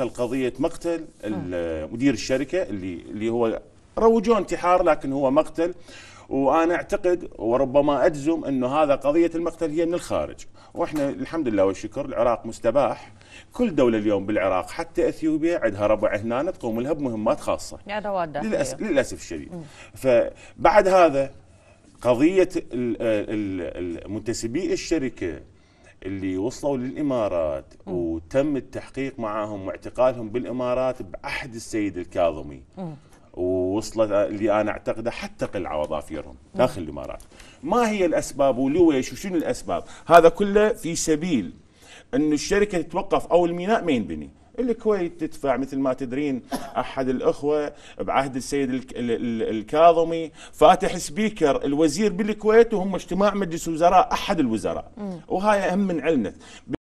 قضية مقتل آه. مدير الشركة اللي اللي هو روجوا انتحار لكن هو مقتل وانا اعتقد وربما اجزم انه هذا قضيه المقتل هي من الخارج، واحنا الحمد لله والشكر العراق مستباح، كل دوله اليوم بالعراق حتى اثيوبيا عندها ربع هنا تقوم لها بمهمات خاصه. يعني للاسف أيوه. للاسف الشديد. فبعد هذا قضيه المنتسبي الشركه اللي وصلوا للامارات م. وتم التحقيق معاهم واعتقالهم بالامارات بعهد السيد الكاظمي م. ووصلت اللي انا اعتقده حتى قلعه وظافيرهم داخل الامارات. ما هي الاسباب ولويش وشنو الاسباب؟ هذا كله في سبيل انه الشركه تتوقف او الميناء ما ينبني. الكويت تدفع مثل ما تدرين احد الاخوه بعهد السيد الكاظمي فاتح سبيكر الوزير بالكويت وهم اجتماع مجلس وزراء احد الوزراء وهاي اهم من علمنا